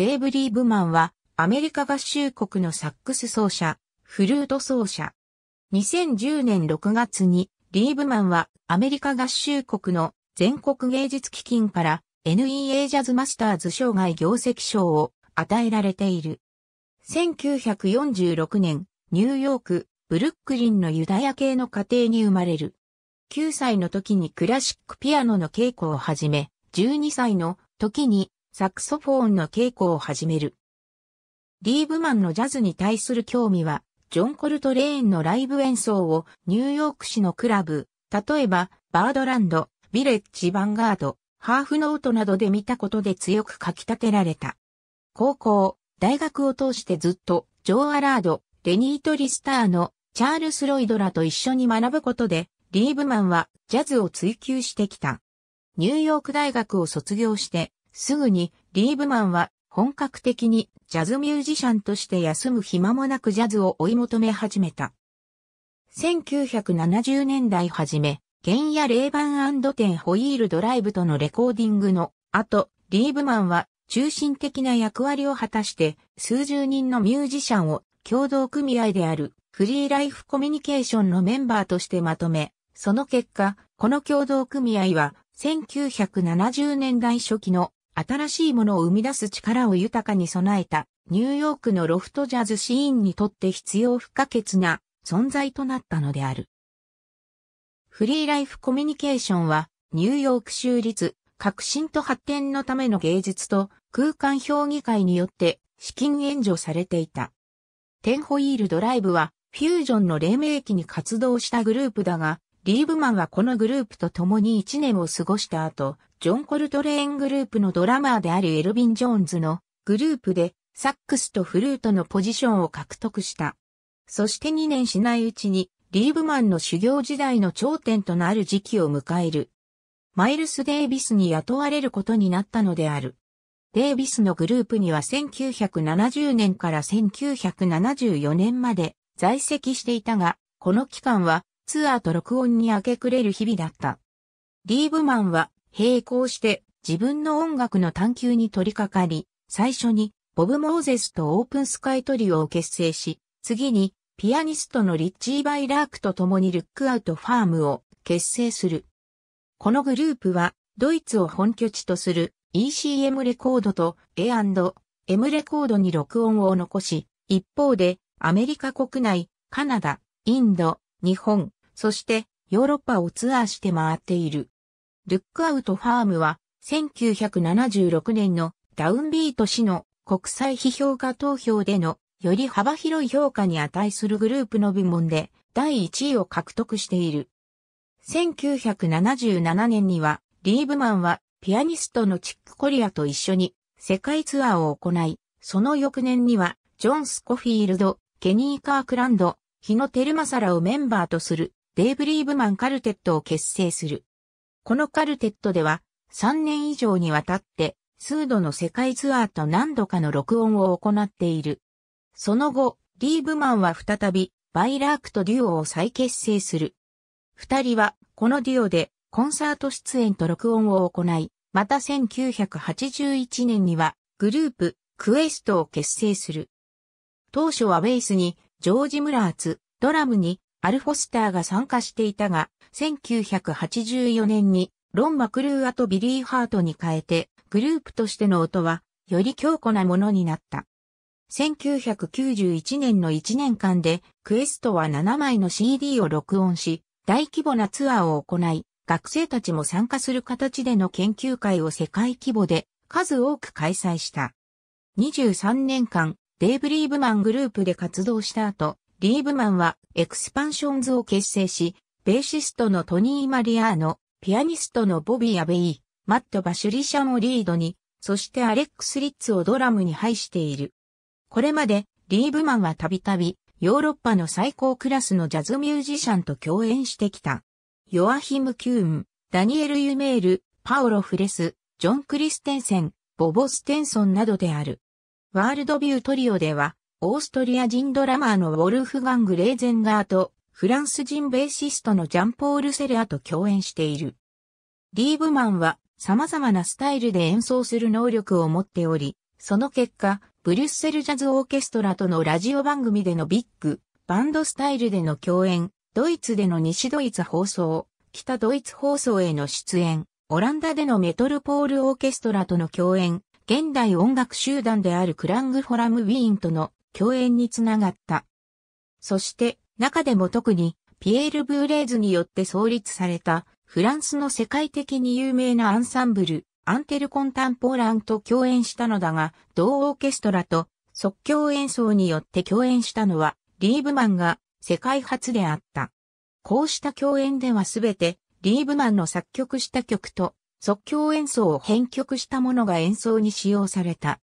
デイブリー・ブマンは、アメリカ合衆国のサックス奏者、フルート奏者。2010年6月に、リーブマンはアメリカ合衆国の全国芸術基金から NEA ジャズマスターズ生涯業績賞を与えられている。1946年、ニューヨーク、ブルックリンのユダヤ系の家庭に生まれる。9歳の時にクラシックピアノの稽古を始め、12歳の時にサクソフォーンの稽古を始める。リーブマンのジャズに対する興味は、ジョン・コルトレーンのライブ演奏をニューヨーク市のクラブ、例えば、バードランド、ビレッジ・ヴァンガード、ハーフノートなどで見たことで強く書き立てられた。高校、大学を通してずっと、ジョー・アラード、レニート・リスターの、チャールス・ロイドらと一緒に学ぶことで、リーブマンはジャズを追求してきた。ニューヨーク大学を卒業して、すぐにリーブマンは本格的にジャズミュージシャンとして休む暇もなくジャズを追い求め始めた。1970年代初め、原野レーバンホイールドライブとのレコーディングの後、リーブマンは中心的な役割を果たして数十人のミュージシャンを共同組合であるフリーライフコミュニケーションのメンバーとしてまとめ、その結果、この共同組合は1970年代初期の新しいものを生み出す力を豊かに備えた、ニューヨークのロフトジャズシーンにとって必要不可欠な存在となったのである。フリーライフコミュニケーションは、ニューヨーク州立、革新と発展のための芸術と空間評議会によって資金援助されていた。テンホイールドライブは、フュージョンの黎明期に活動したグループだが、リーブマンはこのグループと共に1年を過ごした後、ジョン・コルトレーングループのドラマーであるエルビン・ジョーンズのグループでサックスとフルートのポジションを獲得した。そして2年しないうちにリーブマンの修行時代の頂点となる時期を迎える。マイルス・デイビスに雇われることになったのである。デイビスのグループには1970年から1974年まで在籍していたが、この期間はツアーと録音に明け暮れる日々だった。リーブマンは並行して自分の音楽の探求に取り掛かり、最初にボブ・モーゼスとオープンスカイトリオを結成し、次にピアニストのリッチー・バイラークと共にルックアウトファームを結成する。このグループはドイツを本拠地とする ECM レコードと A&M レコードに録音を残し、一方でアメリカ国内、カナダ、インド、日本、そしてヨーロッパをツアーして回っている。ルックアウトファームは、1976年のダウンビート氏の国際批評家投票でのより幅広い評価に値するグループの部門で第1位を獲得している。1977年にはリーブマンはピアニストのチック・コリアと一緒に世界ツアーを行い、その翌年にはジョン・スコフィールド、ケニー・カークランド、日野テルマサラをメンバーとするデイブ・リーブマンカルテットを結成する。このカルテットでは、3年以上にわたって、数度の世界ツアーと何度かの録音を行っている。その後、リーブマンは再び、バイラークとデュオを再結成する。二人は、このデュオで、コンサート出演と録音を行い、また1981年には、グループ、クエストを結成する。当初はベースに、ジョージ・ムラーツ、ドラムに、アルフォスターが参加していたが、1984年にロン・マクルーアとビリー・ハートに変えて、グループとしての音は、より強固なものになった。1991年の1年間で、クエストは7枚の CD を録音し、大規模なツアーを行い、学生たちも参加する形での研究会を世界規模で数多く開催した。23年間、デイブ・リーブマングループで活動した後、リーブマンはエクスパンションズを結成し、ベーシストのトニー・マリアーノ、ピアニストのボビー・アベイ、マット・バシュリシャもリードに、そしてアレックス・リッツをドラムに配している。これまで、リーブマンはたびたび、ヨーロッパの最高クラスのジャズミュージシャンと共演してきた。ヨアヒム・キューン、ダニエル・ユメール、パオロ・フレス、ジョン・クリステンセン、ボボ・ステンソンなどである。ワールドビュートリオでは、オーストリア人ドラマーのウォルフガング・レーゼンガーと、フランス人ベーシストのジャンポール・セレアと共演している。リーブマンは様々なスタイルで演奏する能力を持っており、その結果、ブリュッセルジャズオーケストラとのラジオ番組でのビッグ、バンドスタイルでの共演、ドイツでの西ドイツ放送、北ドイツ放送への出演、オランダでのメトルポールオーケストラとの共演、現代音楽集団であるクラングフォラムウィーンとの共演につながった。そして、中でも特に、ピエール・ブーレーズによって創立された、フランスの世界的に有名なアンサンブル、アンテルコンタンポーランと共演したのだが、同オーケストラと即興演奏によって共演したのは、リーブマンが世界初であった。こうした共演ではすべて、リーブマンの作曲した曲と即興演奏を編曲したものが演奏に使用された。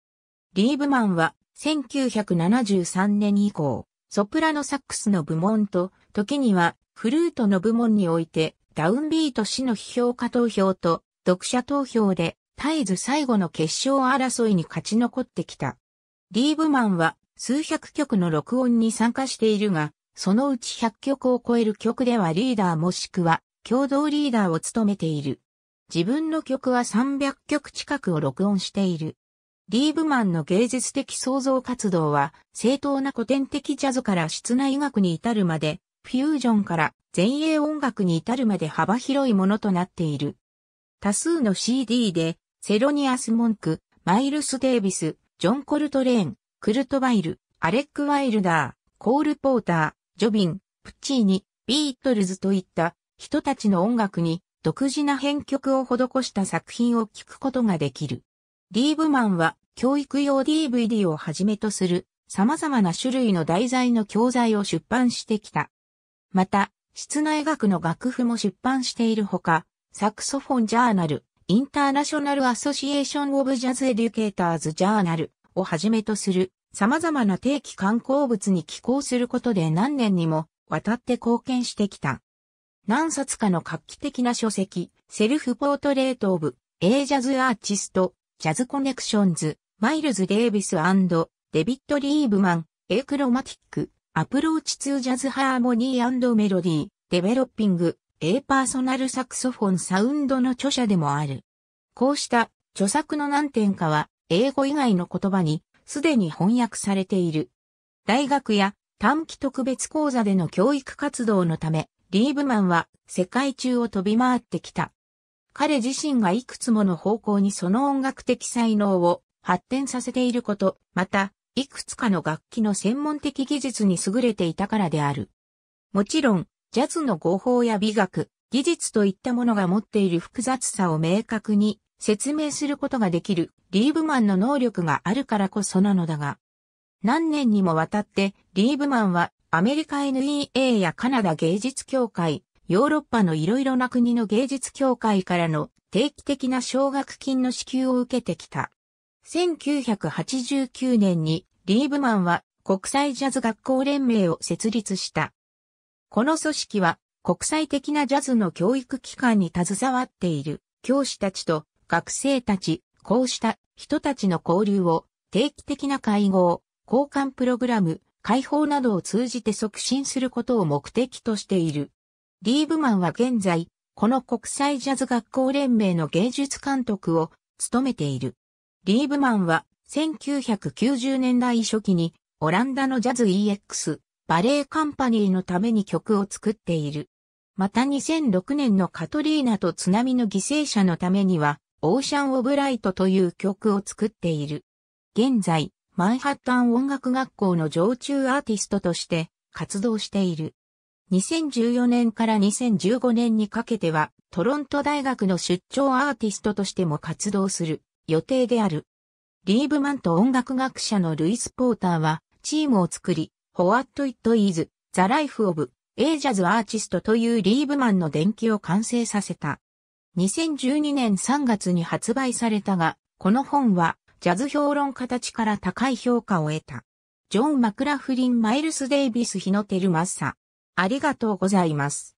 リーブマンは1973年以降、ソプラノサックスの部門と、時にはフルートの部門において、ダウンビート氏の批評家投票と、読者投票で、絶えず最後の決勝争いに勝ち残ってきた。リーブマンは数百曲の録音に参加しているが、そのうち100曲を超える曲ではリーダーもしくは共同リーダーを務めている。自分の曲は300曲近くを録音している。リーブマンの芸術的創造活動は、正当な古典的ジャズから室内医学に至るまで、フュージョンから前衛音楽に至るまで幅広いものとなっている。多数の CD で、セロニアス・モンク、マイルス・デイビス、ジョン・コルトレーン、クルトバイル、アレック・ワイルダー、コール・ポーター、ジョビン、プッチーニ、ビートルズといった人たちの音楽に独自な編曲を施した作品を聴くことができる。リーブマンは教育用 DVD をはじめとする様々な種類の題材の教材を出版してきた。また、室内学の楽譜も出版しているほか、サクソフォンジャーナル、インターナショナルアソシエーションオブジャズエデュケーターズジャーナルをはじめとする様々な定期刊行物に寄稿することで何年にもわたって貢献してきた。何冊かの画期的な書籍、セルフポートレートオブ、エージャズアーティスト、ジャズコネクションズ、マイルズ・デイビスデビッド・リーブマン、エクロマティック、アプローチ・ツー・ジャズ・ハーモニーメロディー、デベロッピング、A パーソナルサクソフォンサウンドの著者でもある。こうした著作の何点かは英語以外の言葉にすでに翻訳されている。大学や短期特別講座での教育活動のため、リーブマンは世界中を飛び回ってきた。彼自身がいくつもの方向にその音楽的才能を発展させていること、また、いくつかの楽器の専門的技術に優れていたからである。もちろん、ジャズの合法や美学、技術といったものが持っている複雑さを明確に説明することができるリーブマンの能力があるからこそなのだが、何年にもわたってリーブマンはアメリカ NEA やカナダ芸術協会、ヨーロッパのいろいろな国の芸術協会からの定期的な奨学金の支給を受けてきた。1989年にリーブマンは国際ジャズ学校連盟を設立した。この組織は国際的なジャズの教育機関に携わっている教師たちと学生たち、こうした人たちの交流を定期的な会合、交換プログラム、解放などを通じて促進することを目的としている。リーブマンは現在、この国際ジャズ学校連盟の芸術監督を務めている。リーブマンは1990年代初期にオランダのジャズ EX バレエカンパニーのために曲を作っている。また2006年のカトリーナと津波の犠牲者のためにはオーシャン・オブ・ライトという曲を作っている。現在、マンハッタン音楽学校の常駐アーティストとして活動している。2014年から2015年にかけては、トロント大学の出張アーティストとしても活動する予定である。リーブマンと音楽学者のルイス・ポーターは、チームを作り、ホワット・イット・イーズ・ザ・ライフ・オブ・エイジャズ・アーティストというリーブマンの伝記を完成させた。2012年3月に発売されたが、この本は、ジャズ評論家たちから高い評価を得た。ジョン・マクラフリン・マイルス・デイビス・ヒノテルマッサ。ありがとうございます。